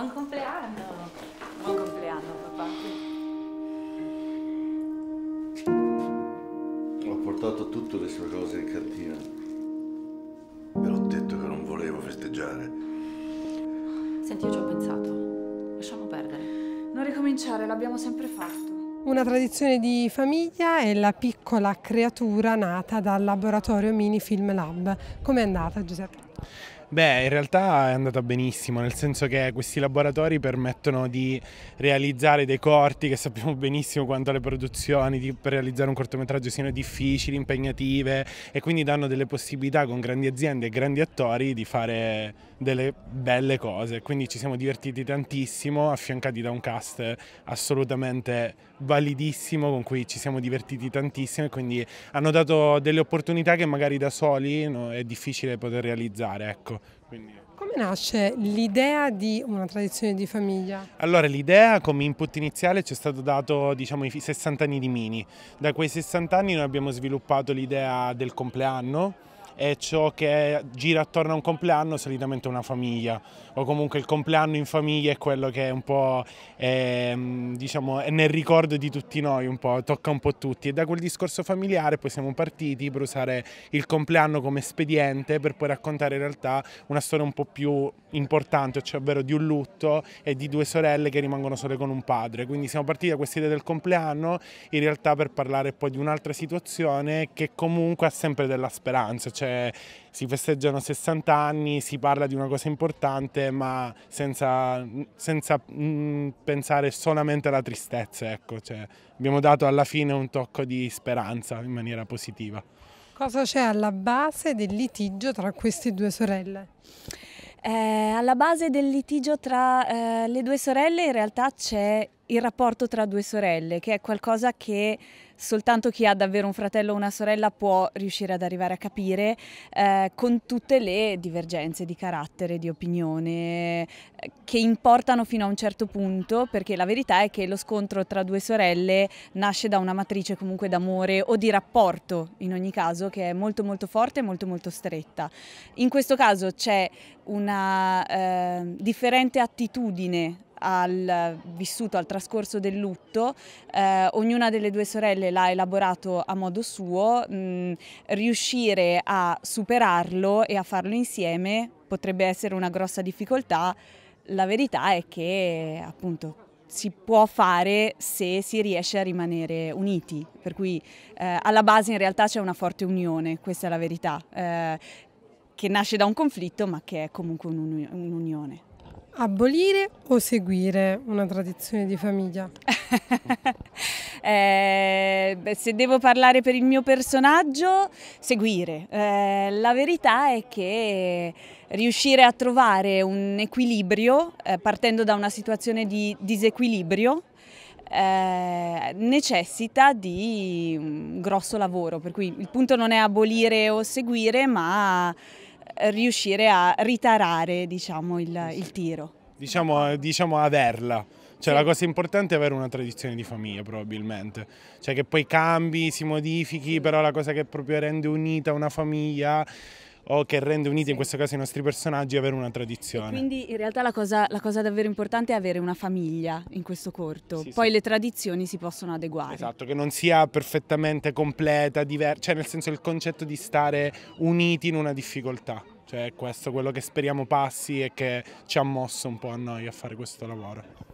Buon compleanno! Buon compleanno, papà. Ho portato tutte le sue cose in cantina. Ve l'ho detto che non volevo festeggiare. Senti, io ci ho pensato. Lasciamo perdere. Non ricominciare, l'abbiamo sempre fatto. Una tradizione di famiglia è la piccola creatura nata dal laboratorio Mini Film Lab. Com'è andata Giuseppe? Beh, in realtà è andata benissimo, nel senso che questi laboratori permettono di realizzare dei corti che sappiamo benissimo quanto le produzioni di, per realizzare un cortometraggio siano difficili, impegnative e quindi danno delle possibilità con grandi aziende e grandi attori di fare delle belle cose. Quindi ci siamo divertiti tantissimo, affiancati da un cast assolutamente validissimo con cui ci siamo divertiti tantissimo e quindi hanno dato delle opportunità che magari da soli no, è difficile poter realizzare, ecco. Quindi... Come nasce l'idea di una tradizione di famiglia? Allora l'idea come input iniziale ci è stato dato diciamo i 60 anni di Mini. Da quei 60 anni noi abbiamo sviluppato l'idea del compleanno è ciò che gira attorno a un compleanno, solitamente una famiglia, o comunque il compleanno in famiglia è quello che è un po' è, mm, diciamo, è nel ricordo di tutti noi, un po', tocca un po' tutti. E da quel discorso familiare poi siamo partiti per usare il compleanno come spediente per poi raccontare in realtà una storia un po' più importante, cioè ovvero di un lutto e di due sorelle che rimangono sole con un padre. Quindi siamo partiti da questa idea del compleanno in realtà per parlare poi di un'altra situazione che comunque ha sempre della speranza, cioè si festeggiano 60 anni, si parla di una cosa importante, ma senza, senza mm, pensare solamente alla tristezza. Ecco. Cioè, abbiamo dato alla fine un tocco di speranza in maniera positiva. Cosa c'è alla base del litigio tra queste due sorelle? Eh, alla base del litigio tra eh, le due sorelle in realtà c'è il rapporto tra due sorelle, che è qualcosa che soltanto chi ha davvero un fratello o una sorella può riuscire ad arrivare a capire, eh, con tutte le divergenze di carattere, di opinione, eh, che importano fino a un certo punto, perché la verità è che lo scontro tra due sorelle nasce da una matrice comunque d'amore o di rapporto, in ogni caso, che è molto molto forte e molto molto stretta. In questo caso c'è una eh, differente attitudine al vissuto, al trascorso del lutto, eh, ognuna delle due sorelle l'ha elaborato a modo suo, mh, mm, riuscire a superarlo e a farlo insieme potrebbe essere una grossa difficoltà, la verità è che appunto si può fare se si riesce a rimanere uniti, per cui eh, alla base in realtà c'è una forte unione, questa è la verità, eh, che nasce da un conflitto ma che è comunque un'unione abolire o seguire una tradizione di famiglia? eh, beh, se devo parlare per il mio personaggio, seguire. Eh, la verità è che riuscire a trovare un equilibrio, eh, partendo da una situazione di disequilibrio, eh, necessita di un grosso lavoro, per cui il punto non è abolire o seguire, ma riuscire a ritarare diciamo, il, il tiro. Diciamo, eh, diciamo averla. Cioè la cosa importante è avere una tradizione di famiglia probabilmente, cioè che poi cambi, si modifichi, però la cosa che proprio rende unita una famiglia o che rende uniti sì. in questo caso i nostri personaggi avere una tradizione. E quindi in realtà la cosa, la cosa, davvero importante è avere una famiglia in questo corto, sì, poi sì. le tradizioni si possono adeguare. Esatto, che non sia perfettamente completa, diversa, cioè nel senso il concetto di stare uniti in una difficoltà. Cioè questo è quello che speriamo passi e che ci ha mosso un po' a noi a fare questo lavoro.